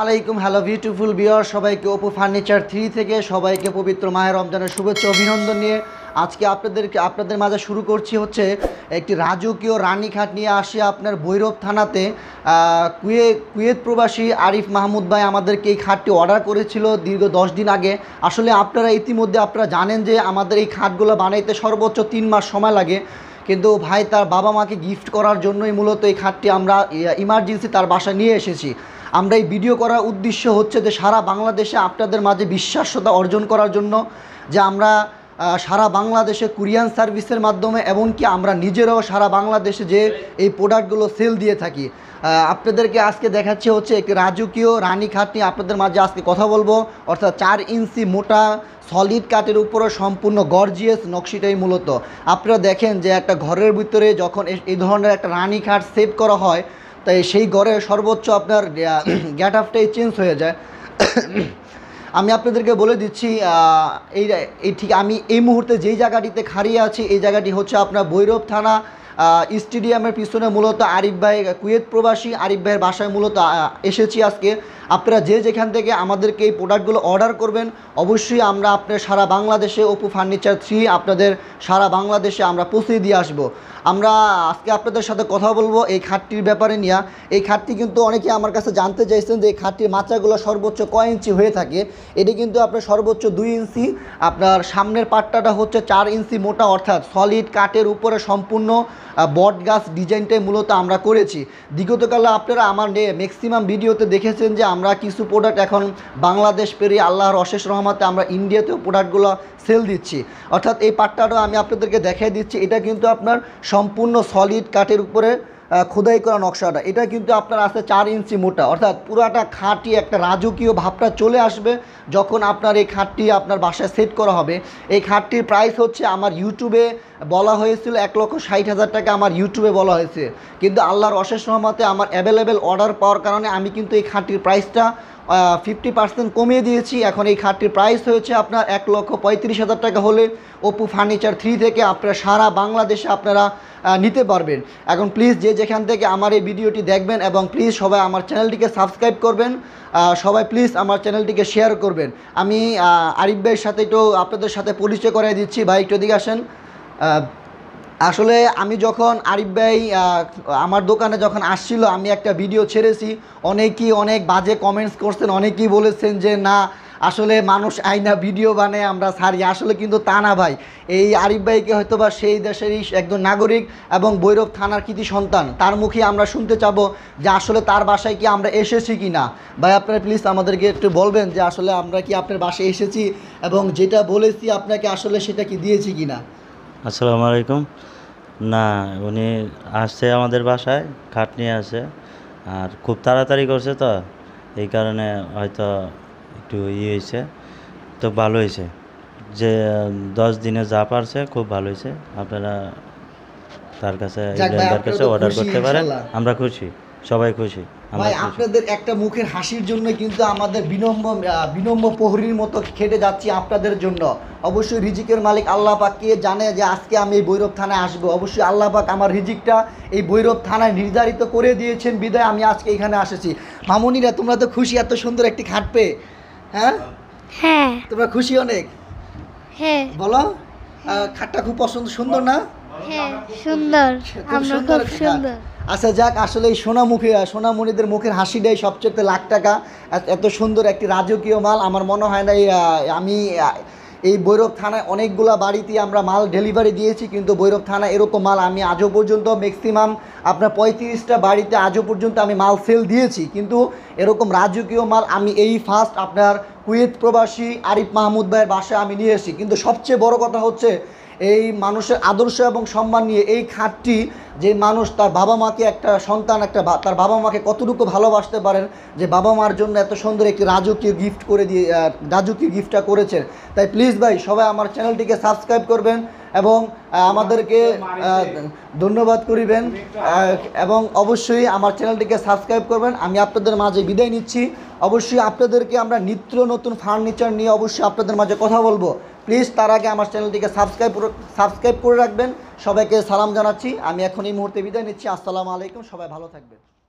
আলাইকুম hello beautiful বিয়ার সবাইকে Oppo furniture three থেকে সবাইকে পবিত্র মায়ের রমজানের শুভেচ্ছা অভিনন্দন নিয়ে আজকে আপনাদেরকে আপনাদের মাঝে শুরু করছি হচ্ছে একটি রাজকীয় রানীঘাট নিয়ে আসি আপনার ভৈরব থানাতে কুয়ে কুয়েত প্রবাসী আরিফ মাহমুদ ভাই আমাদেরকে এই খাটটি অর্ডার করেছিল দীর্ঘ দশ দিন আগে আসলে আপনারা ইতিমধ্যে আপনারা জানেন যে আমাদের এই খাটগুলো বানাইতে সর্বোচ্চ তিন মাস সময় লাগে কিন্তু ভাই তার বাবা মাকে গিফট করার জন্যই মূলত এই খাটটি আমরা ইমার্জেন্সি তার বাসায় নিয়ে এসেছি আমরা এই ভিডিও করার উদ্দেশ্য হচ্ছে যে সারা বাংলাদেশে আপনাদের মাঝে বিশ্বাস্যতা অর্জন করার জন্য যে আমরা সারা বাংলাদেশে কুরিয়ান সার্ভিসের মাধ্যমে এমনকি আমরা নিজেরাও সারা বাংলাদেশে যে এই প্রোডাক্টগুলো সেল দিয়ে থাকি আপনাদেরকে আজকে দেখাচ্ছে হচ্ছে একটি রাজকীয় রানী খাট নিয়ে আপনাদের মাঝে আজকে কথা বলবো অর্থাৎ চার ইঞ্চি মোটা সলিড কাঠের উপরে সম্পূর্ণ গর্জিয়াস নকশিটাই মূলত আপনারা দেখেন যে একটা ঘরের ভিতরে যখন এই ধরনের একটা রানী খাট সেট করা হয় তাই সেই ঘরে সর্বোচ্চ আপনার গ্যাট আপটাই চেঞ্জ হয়ে যায় আমি আপনাদেরকে বলে দিচ্ছি এই এই ঠিক আমি এই মুহূর্তে যেই জায়গাটিতে খাড়িয়ে আছি এই জায়গাটি হচ্ছে আপনার ভৈরব থানা স্টেডিয়ামের পিছনে মূলত আরিফ ভাই কুয়েত প্রবাসী আরিফ ভাইয়ের বাসায় মূলত এসেছি আজকে আপনারা যে যেখান থেকে আমাদেরকে এই প্রোডাক্টগুলো অর্ডার করবেন অবশ্যই আমরা আপনার সারা বাংলাদেশে ওপো ফার্নিচার থ্রি আপনাদের সারা বাংলাদেশে আমরা পৌঁছে দিয়ে আসব। আমরা আজকে আপনাদের সাথে কথা বলবো এই খাটটির ব্যাপারে নিয়ে এই খাটটি কিন্তু অনেকে আমার কাছে জানতে চাইছেন যে এই খাটটির মাত্রাগুলো সর্বোচ্চ কয় ইঞ্চি হয়ে থাকে এটি কিন্তু আপনার সর্বোচ্চ দুই ইঞ্চি আপনার সামনের পাট্টাটা হচ্ছে চার ইঞ্চি মোটা অর্থাৎ সলিড কাঠের উপরে সম্পূর্ণ বট গাছ ডিজাইনটাই মূলত আমরা করেছি দীর্ঘতকালে আপনারা আমার ম্যাক্সিমাম ভিডিওতে দেখেছেন যে আমরা কিছু প্রোডাক্ট এখন বাংলাদেশ পেরিয়ে আল্লাহর অশেষ রহমাতে আমরা ইন্ডিয়াতেও প্রোডাক্টগুলো সেল দিচ্ছি অর্থাৎ এই পাটটাটাও আমি আপনাদেরকে দেখাই দিচ্ছি এটা কিন্তু আপনার সম্পূর্ণ সলিড কাঠের উপরে খোদাই করা নকশাটা এটা কিন্তু আপনার আসতে চার ইঞ্চি মোটা অর্থাৎ পুরাটা খাঁটি একটা রাজকীয় ভাবটা চলে আসবে যখন আপনার এই খাটটি আপনার বাসায় সেট করা হবে এই খাটটির প্রাইস হচ্ছে আমার ইউটিউবে বলা হয়েছিল এক লক্ষ ষাট হাজার টাকা আমার ইউটিউবে বলা হয়েছে কিন্তু আল্লাহর অশেষ রহমতে আমার অ্যাভেলেবেল অর্ডার পাওয়ার কারণে আমি কিন্তু এই খাটটির প্রাইসটা ফিফটি পার্সেন্ট কমিয়ে দিয়েছি এখন এই খাটটির প্রাইস হয়েছে আপনার এক লক্ষ পঁয়ত্রিশ হাজার টাকা হলে ওপো ফার্নিচার থ্রি থেকে আপনারা সারা বাংলাদেশে আপনারা নিতে পারবেন এখন প্লিজ যে যেখান থেকে আমার এই ভিডিওটি দেখবেন এবং প্লিজ সবাই আমার চ্যানেলটিকে সাবস্ক্রাইব করবেন সবাই প্লিজ আমার চ্যানেলটিকে শেয়ার করবেন আমি আরিফ ভাইয়ের সাথে একটু আপনাদের সাথে পরিচয় করাই দিচ্ছি ভাই একটু এদিকে আসেন আসলে আমি যখন আরিফ ভাই আমার দোকানে যখন আসছিল আমি একটা ভিডিও ছেড়েছি অনেকেই অনেক বাজে কমেন্টস করছেন অনেকেই বলেছেন যে না আসলে মানুষ আইনা ভিডিও বানায় আমরা সারি আসলে কিন্তু তা না ভাই এই আরিফ ভাইকে হয়তো বা সেই দেশেরই একজন নাগরিক এবং বৈরব থানার কৃতি সন্তান তার মুখে আমরা শুনতে চাব যে আসলে তার বাসায় কি আমরা এসেছি কি না ভাই আপনারা প্লিজ আমাদেরকে একটু বলবেন যে আসলে আমরা কি আপনার বাসায় এসেছি এবং যেটা বলেছি আপনাকে আসলে সেটা কি দিয়েছি কি না আসসালামু আলাইকুম না উনি আসছে আমাদের বাসায় খাট নিয়ে আসে আর খুব তাড়াতাড়ি করছে তো এই কারণে হয়তো একটু ইয়ে হয়েছে তো ভালো হয়েছে যে দশ দিনে যা পারছে খুব ভালো হয়েছে আপনারা তার কাছে কাছে অর্ডার করতে পারেন আমরা খুশি সবাই খুশি ভাই আপনাদের একটা মুখের হাসির জন্য কিন্তু আমাদের বিনম্ব বিনম্ব প্রহরীর মতো খেটে যাচ্ছি আপনাদের জন্য অবশ্যই রিজিকের মালিক আল্লাহ পাককে জানে যে আজকে আমি এই বৈরব থানায় আসবো অবশ্যই আল্লাহ পাক আমার রিজিকটা এই বৈরব থানায় নির্ধারিত করে দিয়েছেন বিদায় আমি আজকে এখানে আসেছি মামুনিরা তোমরা তো খুশি এত সুন্দর একটি খাট পেয়ে হ্যাঁ হ্যাঁ তোমরা খুশি অনেক হ্যাঁ বলো খাটটা খুব পছন্দ সুন্দর না হ্যাঁ, আচ্ছা যাক আসলে এই সোনামুখী সোনামণিদের মুখের হাসিটাই সবচেয়ে লাখ টাকা এত সুন্দর একটি রাজকীয় মাল আমার মনে হয় না আমি এই বৈরব থানায় অনেকগুলো বাড়িতে আমরা মাল ডেলিভারি দিয়েছি কিন্তু বৈরব থানায় এরকম মাল আমি আজও পর্যন্ত ম্যাক্সিমাম আপনার পঁয়ত্রিশটা বাড়িতে আজও পর্যন্ত আমি মাল সেল দিয়েছি কিন্তু এরকম রাজকীয় মাল আমি এই ফার্স্ট আপনার কুয়েত প্রবাসী আরিফ মাহমুদ ভাইয়ের বাসায় আমি নিয়ে এসেছি কিন্তু সবচেয়ে বড় কথা হচ্ছে এই মানুষের আদর্শ এবং সম্মান নিয়ে এই খাতটি যে মানুষ তার বাবা মাকে একটা সন্তান একটা তার বাবা মাকে কতটুকু ভালোবাসতে পারেন যে বাবা মার জন্য এত সুন্দর একটি রাজকীয় গিফট করে দিয়ে রাজকীয় গিফটটা করেছেন তাই প্লিজ ভাই সবাই আমার চ্যানেলটিকে সাবস্ক্রাইব করবেন এবং আমাদেরকে ধন্যবাদ করিবেন এবং অবশ্যই আমার চ্যানেলটিকে সাবস্ক্রাইব করবেন আমি আপনাদের মাঝে বিদায় নিচ্ছি অবশ্যই আপনাদেরকে আমরা নিত্য নতুন ফার্নিচার নিয়ে অবশ্যই আপনাদের মাঝে কথা বলবো প্লিজ তার আগে আমার চ্যানেলটিকে সাবস্ক্রাইব সাবস্ক্রাইব করে রাখবেন সবাইকে সালাম জানাচ্ছি আমি এখন এই মুহূর্তে বিদায় নিচ্ছি আসসালামু আলাইকুম সবাই ভালো থাকবেন